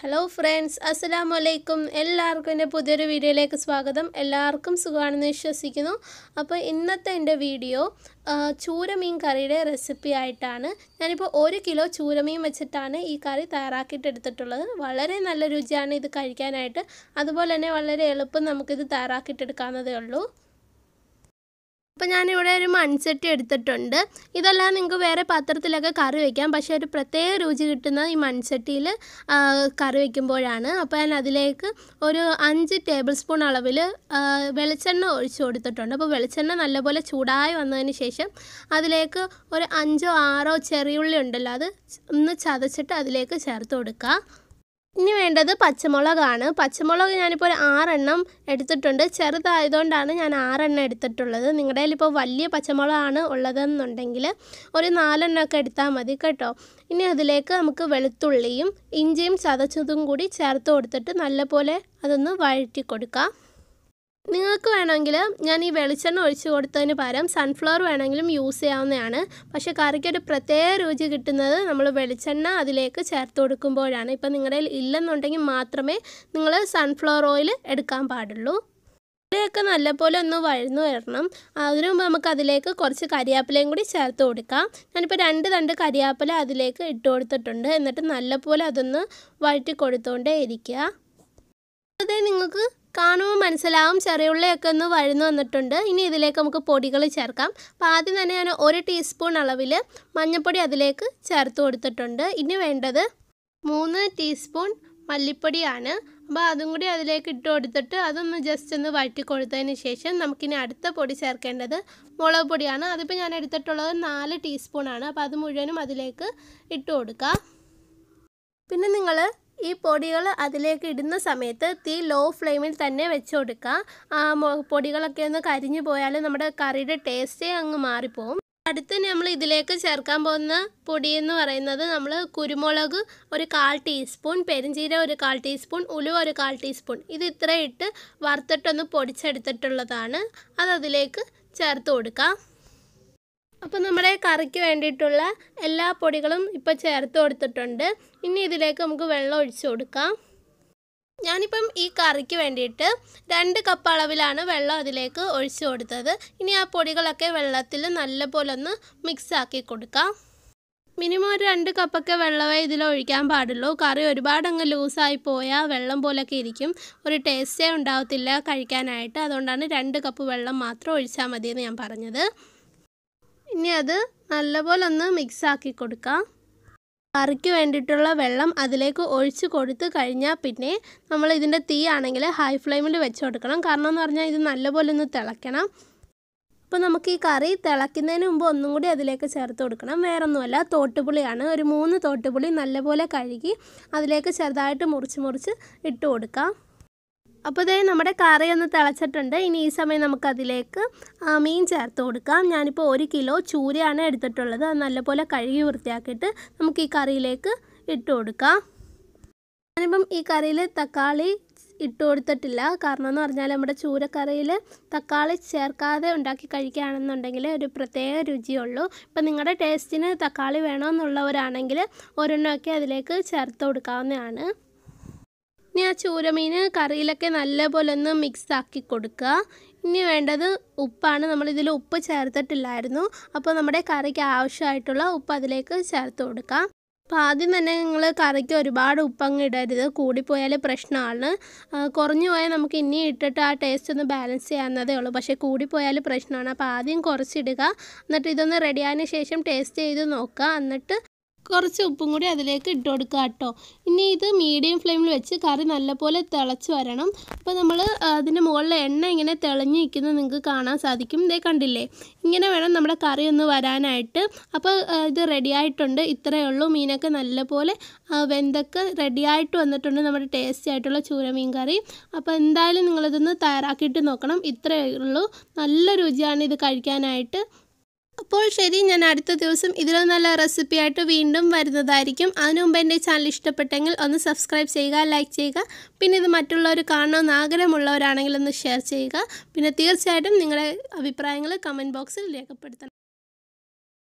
hello friends അസ്സാം വലൈക്കും എല്ലാവർക്കും എൻ്റെ പുതിയൊരു വീഡിയോയിലേക്ക് സ്വാഗതം എല്ലാവർക്കും സുഖമാണെന്ന് വിശ്വസിക്കുന്നു അപ്പോൾ ഇന്നത്തെ എൻ്റെ വീഡിയോ ചൂരമീൻ കറിയുടെ റെസിപ്പി ആയിട്ടാണ് ഞാനിപ്പോൾ ഒരു കിലോ ചൂരമീൻ വെച്ചിട്ടാണ് ഈ കറി തയ്യാറാക്കിയിട്ടെടുത്തിട്ടുള്ളത് വളരെ നല്ല രുചിയാണ് ഇത് കഴിക്കാനായിട്ട് അതുപോലെ തന്നെ വളരെ എളുപ്പം നമുക്കിത് തയ്യാറാക്കിയിട്ടെടുക്കാവുന്നതേ ഉള്ളൂ അപ്പോൾ ഞാനിവിടെ ഒരു മൺചട്ടി എടുത്തിട്ടുണ്ട് ഇതെല്ലാം നിങ്ങൾക്ക് വേറെ പാത്രത്തിലൊക്കെ കറി വയ്ക്കാം പക്ഷേ ഒരു പ്രത്യേക രുചി കിട്ടുന്നത് ഈ മൺചട്ടിയിൽ കറി വയ്ക്കുമ്പോഴാണ് അപ്പോൾ ഞാൻ അതിലേക്ക് ഒരു അഞ്ച് ടേബിൾ സ്പൂൺ അളവിൽ വെളിച്ചെണ്ണ ഒഴിച്ചു കൊടുത്തിട്ടുണ്ട് അപ്പോൾ വെളിച്ചെണ്ണ നല്ലപോലെ ചൂടായി വന്നതിന് ശേഷം അതിലേക്ക് ഒരു അഞ്ചോ ആറോ ചെറിയുള്ളി ഉണ്ടല്ലോ അത് ഒന്ന് ചതച്ചിട്ട് അതിലേക്ക് ചേർത്ത് കൊടുക്കുക ഇനി വേണ്ടത് പച്ചമുളകാണ് പച്ചമുളക് ഞാനിപ്പോൾ ഒരു ആറെണ്ണം എടുത്തിട്ടുണ്ട് ചെറുതായതുകൊണ്ടാണ് ഞാൻ ആറെണ്ണം എടുത്തിട്ടുള്ളത് നിങ്ങളുടെ കയ്യിൽ ഇപ്പോൾ വലിയ പച്ചമുളകാണ് ഉള്ളതെന്നുണ്ടെങ്കിൽ ഒരു ഒക്കെ എടുത്താൽ മതി കേട്ടോ ഇനി അതിലേക്ക് നമുക്ക് വെളുത്തുള്ളിയും ഇഞ്ചിയും ചതച്ചതും കൂടി ചേർത്ത് കൊടുത്തിട്ട് നല്ലപോലെ അതൊന്ന് വഴറ്റി കൊടുക്കാം നിങ്ങൾക്ക് വേണമെങ്കിൽ ഞാൻ ഈ വെളിച്ചെണ്ണ ഒഴിച്ച് കൊടുത്തതിന് പകരം സൺഫ്ലവർ വേണമെങ്കിലും യൂസ് ചെയ്യാവുന്നതാണ് പക്ഷേ കറിക്കൊരു പ്രത്യേക രുചി കിട്ടുന്നത് നമ്മൾ വെളിച്ചെണ്ണ അതിലേക്ക് ചേർത്ത് കൊടുക്കുമ്പോഴാണ് ഇപ്പം നിങ്ങളുടെ ഇല്ലെന്നുണ്ടെങ്കിൽ മാത്രമേ നിങ്ങൾ സൺഫ്ലവർ ഓയിൽ എടുക്കാൻ പാടുള്ളൂ ഇവയൊക്കെ നല്ലപോലെ ഒന്ന് വഴന്നു വരണം അതിനു മുമ്പ് നമുക്ക് അതിലേക്ക് കുറച്ച് കരിയാപ്പിലയും കൂടി ചേർത്ത് കൊടുക്കാം ഞാനിപ്പോൾ രണ്ട് തണ്ട് കരിയാപ്പില അതിലേക്ക് ഇട്ട് കൊടുത്തിട്ടുണ്ട് എന്നിട്ട് നല്ലപോലെ അതൊന്ന് വഴറ്റി കൊടുത്തുകൊണ്ടേ ഇരിക്കുക അതേ നിങ്ങൾക്ക് കാണുമ്പോൾ മനസ്സിലാവും ചെറിയുള്ളിയൊക്കെ ഒന്ന് വഴുന്ന് വന്നിട്ടുണ്ട് ഇനി ഇതിലേക്ക് നമുക്ക് പൊടികൾ ചേർക്കാം അപ്പം ആദ്യം തന്നെ ഞാൻ ഒരു ടീസ്പൂൺ അളവിൽ മഞ്ഞൾപ്പൊടി അതിലേക്ക് ചേർത്ത് കൊടുത്തിട്ടുണ്ട് ഇനി വേണ്ടത് മൂന്ന് ടീസ്പൂൺ മല്ലിപ്പൊടിയാണ് അപ്പോൾ അതും കൂടി അതിലേക്ക് ഇട്ട് കൊടുത്തിട്ട് അതൊന്ന് ജസ്റ്റ് ഒന്ന് വഴറ്റി കൊടുത്തതിന് ശേഷം നമുക്കിനി അടുത്ത പൊടി ചേർക്കേണ്ടത് മുളക് പൊടിയാണ് അതിപ്പോൾ ഞാൻ എടുത്തിട്ടുള്ളത് നാല് ടീസ്പൂണാണ് അപ്പോൾ അത് മുഴുവനും അതിലേക്ക് ഇട്ട് കൊടുക്കുക പിന്നെ നിങ്ങൾ ഈ പൊടികൾ അതിലേക്ക് ഇടുന്ന സമയത്ത് തീ ലോ ഫ്ലെയിമിൽ തന്നെ വെച്ച് കൊടുക്കുക പൊടികളൊക്കെ ഒന്ന് കരിഞ്ഞു പോയാൽ നമ്മുടെ കറിയുടെ ടേസ്റ്റേ അങ്ങ് മാറിപ്പോവും അടുത്ത് നമ്മൾ ഇതിലേക്ക് ചേർക്കാൻ പോകുന്ന പൊടി എന്ന് പറയുന്നത് നമ്മൾ കുരുമുളക് ഒരു കാൽ ടീസ്പൂൺ പെരിഞ്ചീര ഒരു കാൽ ടീസ്പൂൺ ഉലുവ ഒരു കാൽ ടീസ്പൂൺ ഇത് ഇത്ര ഇട്ട് വറുത്തിട്ടൊന്ന് പൊടിച്ചെടുത്തിട്ടുള്ളതാണ് അത് അതിലേക്ക് ചേർത്ത് കൊടുക്കാം അപ്പോൾ നമ്മുടെ കറിക്ക് വേണ്ടിയിട്ടുള്ള എല്ലാ പൊടികളും ഇപ്പോൾ ചേർത്ത് കൊടുത്തിട്ടുണ്ട് ഇനി ഇതിലേക്ക് നമുക്ക് വെള്ളം ഒഴിച്ചു കൊടുക്കാം ഞാനിപ്പം ഈ കറിക്ക് വേണ്ടിയിട്ട് രണ്ട് കപ്പ് അളവിലാണ് വെള്ളം അതിലേക്ക് ഒഴിച്ചു കൊടുത്തത് ഇനി ആ പൊടികളൊക്കെ വെള്ളത്തിൽ നല്ലപോലെ ഒന്ന് മിക്സാക്കി കൊടുക്കാം മിനിമം ഒരു രണ്ട് കപ്പൊക്കെ വെള്ളമേ ഇതിൽ ഒഴിക്കാൻ പാടുള്ളൂ കറി ഒരുപാട് അങ്ങ് ലൂസായി പോയാൽ വെള്ളം പോലൊക്കെ ഇരിക്കും ഒരു ടേസ്റ്റേ ഉണ്ടാവത്തില്ല കഴിക്കാനായിട്ട് അതുകൊണ്ടാണ് രണ്ട് കപ്പ് വെള്ളം മാത്രം ഒഴിച്ചാൽ മതിയെന്ന് ഞാൻ പറഞ്ഞത് ഇനി അത് നല്ലപോലെ ഒന്ന് മിക്സാക്കി കൊടുക്കാം കറിക്ക് വേണ്ടിയിട്ടുള്ള വെള്ളം അതിലേക്ക് ഒഴിച്ച് കൊടുത്ത് കഴിഞ്ഞാൽ പിന്നെ നമ്മൾ ഇതിൻ്റെ തീ ആണെങ്കിൽ ഹൈ ഫ്ലെയിമിൽ വെച്ച് കൊടുക്കണം കാരണം എന്ന് പറഞ്ഞാൽ ഇത് നല്ലപോലെ ഒന്ന് തിളയ്ക്കണം അപ്പോൾ നമുക്ക് ഈ കറി തിളയ്ക്കുന്നതിന് മുമ്പ് ഒന്നും കൂടി അതിലേക്ക് ചേർത്ത് കൊടുക്കണം ഒന്നുമല്ല തോട്ടുപുളിയാണ് ഒരു മൂന്ന് തോട്ടുപുളി നല്ലപോലെ കഴുകി അതിലേക്ക് ചെറുതായിട്ട് മുറിച്ച് മുറിച്ച് ഇട്ട് കൊടുക്കാം അപ്പോൾ ഇതേ നമ്മുടെ കറി ഒന്ന് തിളച്ചിട്ടുണ്ട് ഇനി ഈ സമയം നമുക്കതിലേക്ക് മീൻ ചേർത്ത് കൊടുക്കാം ഞാനിപ്പോൾ ഒരു കിലോ ചൂരയാണ് എടുത്തിട്ടുള്ളത് അത് നല്ലപോലെ കഴുകി വൃത്തിയാക്കിയിട്ട് നമുക്ക് ഈ കറിയിലേക്ക് ഇട്ട് കൊടുക്കാം ഞാനിപ്പം ഈ കറിയിൽ തക്കാളി ഇട്ട് കൊടുത്തിട്ടില്ല കാരണം എന്ന് പറഞ്ഞാൽ നമ്മുടെ ചൂരക്കറിയിൽ തക്കാളി ചേർക്കാതെ ഉണ്ടാക്കി കഴിക്കുകയാണെന്നുണ്ടെങ്കിൽ ഒരു പ്രത്യേക രുചിയുള്ളൂ ഇപ്പം നിങ്ങളുടെ ടേസ്റ്റിന് തക്കാളി വേണമെന്നുള്ളവരാണെങ്കിൽ ഒരെണ്ണമൊക്കെ അതിലേക്ക് ചേർത്ത് കൊടുക്കാവുന്നതാണ് ഇനി ആ ചൂരമീൻ കറിയിലൊക്കെ നല്ലപോലെ ഒന്ന് മിക്സ് ആക്കി കൊടുക്കുക ഇനി വേണ്ടത് ഉപ്പാണ് നമ്മളിതിൽ ഉപ്പ് ചേർത്തിട്ടില്ലായിരുന്നു അപ്പോൾ നമ്മുടെ കറിക്ക് ആവശ്യമായിട്ടുള്ള ഉപ്പ് അതിലേക്ക് ചേർത്ത് കൊടുക്കാം അപ്പോൾ ആദ്യം തന്നെ നിങ്ങൾ കറിക്ക് ഒരുപാട് ഉപ്പങ്ങ് ഇടരുത് കൂടിപ്പോയാൽ പ്രശ്നമാണ് കുറഞ്ഞു പോയാൽ നമുക്ക് ഇനി ഇട്ടിട്ട് ആ ടേസ്റ്റ് ഒന്ന് ബാലൻസ് ചെയ്യാവുന്നതേ ഉള്ളൂ പക്ഷേ കൂടിപ്പോയാൽ പ്രശ്നമാണ് അപ്പോൾ ആദ്യം കുറച്ചിടുക എന്നിട്ട് ഇതൊന്ന് റെഡിയായതിന് ശേഷം ടേസ്റ്റ് ചെയ്ത് നോക്കുക എന്നിട്ട് കുറച്ച് ഉപ്പും കൂടി അതിലേക്ക് ഇട്ട് കൊടുക്കുക കേട്ടോ ഇനി ഇത് മീഡിയം ഫ്ലെയിമിൽ വെച്ച് കറി നല്ലപോലെ തിളച്ച് വരണം അപ്പോൾ നമ്മൾ അതിൻ്റെ മുകളിൽ എണ്ണ ഇങ്ങനെ തിളഞ്ഞ് നിൽക്കുന്നത് നിങ്ങൾക്ക് കാണാൻ സാധിക്കും ഇതേ കണ്ടില്ലേ ഇങ്ങനെ വേണം നമ്മുടെ കറി ഒന്ന് വരാനായിട്ട് അപ്പോൾ ഇത് റെഡി ആയിട്ടുണ്ട് ഇത്രയേ ഉള്ളൂ മീനൊക്കെ നല്ലപോലെ വെന്തൊക്കെ ആയിട്ട് വന്നിട്ടുണ്ട് നമ്മുടെ ടേസ്റ്റി ആയിട്ടുള്ള ചൂര മീൻ കറി അപ്പോൾ എന്തായാലും നിങ്ങളിതൊന്ന് തയ്യാറാക്കിയിട്ട് നോക്കണം ഇത്രയേ ഉള്ളൂ നല്ല രുചിയാണ് ഇത് കഴിക്കാനായിട്ട് അപ്പോൾ ശരി ഞാൻ അടുത്ത ദിവസം ഇതിലും നല്ല റെസിപ്പിയായിട്ട് വീണ്ടും വരുന്നതായിരിക്കും അതിനു മുമ്പ് എൻ്റെ ചാനൽ ഇഷ്ടപ്പെട്ടെങ്കിൽ ഒന്ന് സബ്സ്ക്രൈബ് ചെയ്യുക ലൈക്ക് ചെയ്യുക പിന്നെ ഇത് മറ്റുള്ളവർ കാണണമെന്ന് ആഗ്രഹമുള്ളവരാണെങ്കിൽ ഒന്ന് ഷെയർ ചെയ്യുക പിന്നെ തീർച്ചയായിട്ടും നിങ്ങളുടെ അഭിപ്രായങ്ങൾ കമൻറ്റ് ബോക്സിൽ രേഖപ്പെടുത്തണം